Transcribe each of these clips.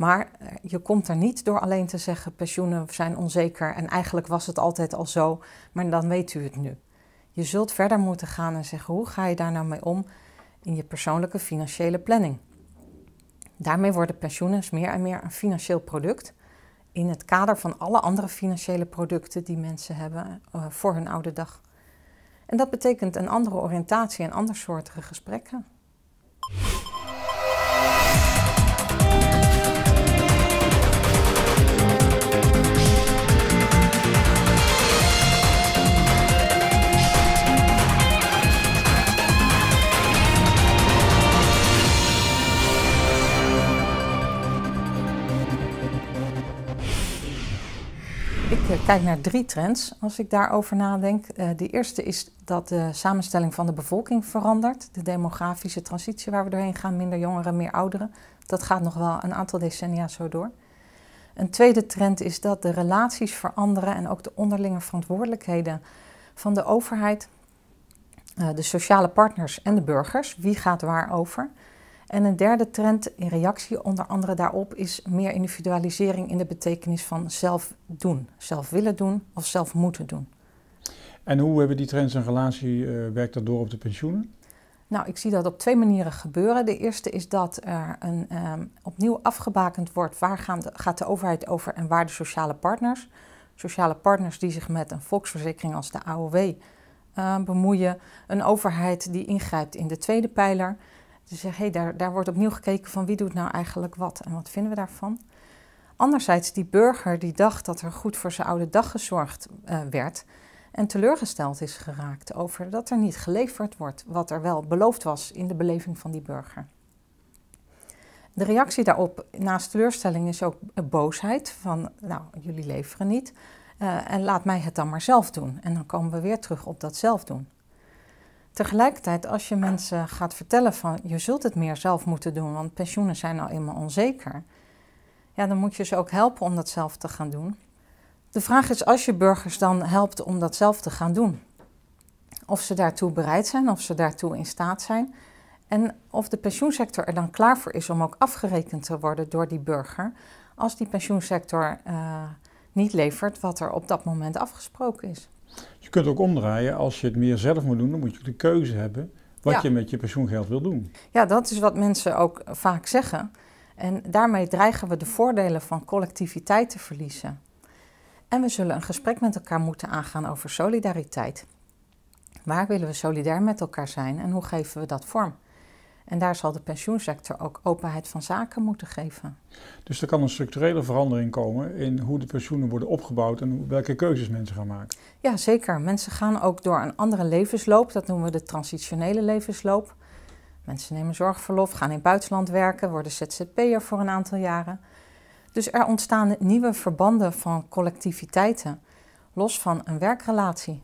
Maar eh, je komt er niet door alleen te zeggen pensioenen zijn onzeker en eigenlijk was het altijd al zo, maar dan weet u het nu. Je zult verder moeten gaan en zeggen hoe ga je daar nou mee om in je persoonlijke financiële planning. Daarmee worden pensioenen meer en meer een financieel product in het kader van alle andere financiële producten die mensen hebben eh, voor hun oude dag. En dat betekent een andere oriëntatie en andersoortige gesprekken. Ik eh, kijk naar drie trends als ik daarover nadenk. Eh, de eerste is dat de samenstelling van de bevolking verandert. De demografische transitie waar we doorheen gaan, minder jongeren, meer ouderen. Dat gaat nog wel een aantal decennia zo door. Een tweede trend is dat de relaties veranderen en ook de onderlinge verantwoordelijkheden van de overheid, eh, de sociale partners en de burgers. Wie gaat waar over? En een derde trend in reactie onder andere daarop is meer individualisering in de betekenis van zelf doen, zelf willen doen of zelf moeten doen. En hoe hebben die trends een relatie, eh, werkt dat door op de pensioenen? Nou, ik zie dat op twee manieren gebeuren. De eerste is dat er een, ehm, opnieuw afgebakend wordt waar de, gaat de overheid over en waar de sociale partners. Sociale partners die zich met een volksverzekering als de AOW eh, bemoeien. Een overheid die ingrijpt in de tweede pijler. Dus zeg, hé, daar, daar wordt opnieuw gekeken van wie doet nou eigenlijk wat en wat vinden we daarvan. Anderzijds, die burger die dacht dat er goed voor zijn oude dag gezorgd eh, werd en teleurgesteld is geraakt over dat er niet geleverd wordt wat er wel beloofd was in de beleving van die burger. De reactie daarop naast teleurstelling is ook boosheid van, nou, jullie leveren niet eh, en laat mij het dan maar zelf doen. En dan komen we weer terug op dat zelf doen. Tegelijkertijd, als je mensen gaat vertellen van je zult het meer zelf moeten doen, want pensioenen zijn nou eenmaal onzeker, ja, dan moet je ze ook helpen om dat zelf te gaan doen. De vraag is als je burgers dan helpt om dat zelf te gaan doen, of ze daartoe bereid zijn, of ze daartoe in staat zijn en of de pensioensector er dan klaar voor is om ook afgerekend te worden door die burger als die pensioensector eh, niet levert wat er op dat moment afgesproken is. Je kunt ook omdraaien, als je het meer zelf moet doen, dan moet je de keuze hebben wat je met je pensioengeld wil doen. Ja, dat is wat mensen ook vaak zeggen. En daarmee dreigen we de voordelen van collectiviteit te verliezen. En we zullen een gesprek met elkaar moeten aangaan over solidariteit. Waar willen we solidair met elkaar zijn en hoe geven we dat vorm? En daar zal de pensioensector ook openheid van zaken moeten geven. Dus er kan een structurele verandering komen in hoe de pensioenen worden opgebouwd en welke keuzes mensen gaan maken. Ja, zeker. Mensen gaan ook door een andere levensloop, dat noemen we de transitionele levensloop. Mensen nemen zorgverlof, gaan in het buitenland werken, worden ZZP'er voor een aantal jaren. Dus er ontstaan nieuwe verbanden van collectiviteiten, los van een werkrelatie.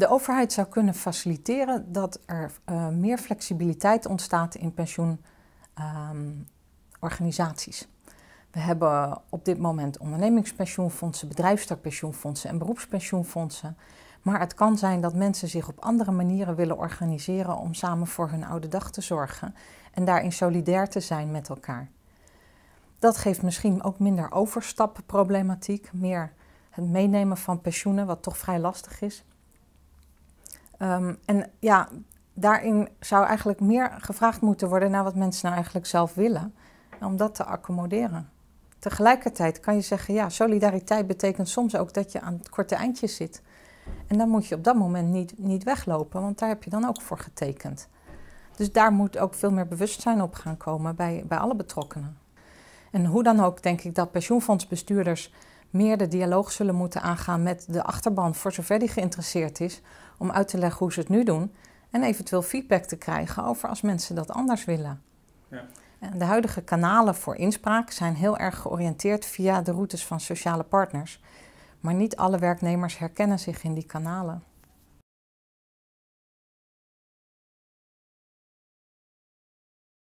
De overheid zou kunnen faciliteren dat er eh, meer flexibiliteit ontstaat in pensioenorganisaties. Ehm, we hebben op dit moment ondernemingspensioenfondsen, bedrijfstakpensioenfondsen en beroepspensioenfondsen. Maar het kan zijn dat mensen zich op andere manieren willen organiseren om samen voor hun oude dag te zorgen en daarin solidair te zijn met elkaar. Dat geeft misschien ook minder overstapproblematiek, meer het meenemen van pensioenen, wat toch vrij lastig is. Ehm, en ja, daarin zou eigenlijk meer gevraagd moeten worden naar wat mensen nou eigenlijk zelf willen. Om dat te accommoderen. Tegelijkertijd kan je zeggen, ja, solidariteit betekent soms ook dat je aan het korte eindje zit. En dan moet je op dat moment niet, niet weglopen, want daar heb je dan ook voor getekend. Dus daar moet ook veel meer bewustzijn op gaan komen bij, bij alle betrokkenen. En hoe dan ook denk ik dat pensioenfondsbestuurders meer de dialoog zullen moeten aangaan met de achterban, voor zover die geïnteresseerd is, om uit te leggen hoe ze het nu doen en eventueel feedback te krijgen over als mensen dat anders willen. Ja. de huidige kanalen voor inspraak zijn heel erg georiënteerd via de routes van sociale partners, maar niet alle werknemers herkennen zich in die kanalen.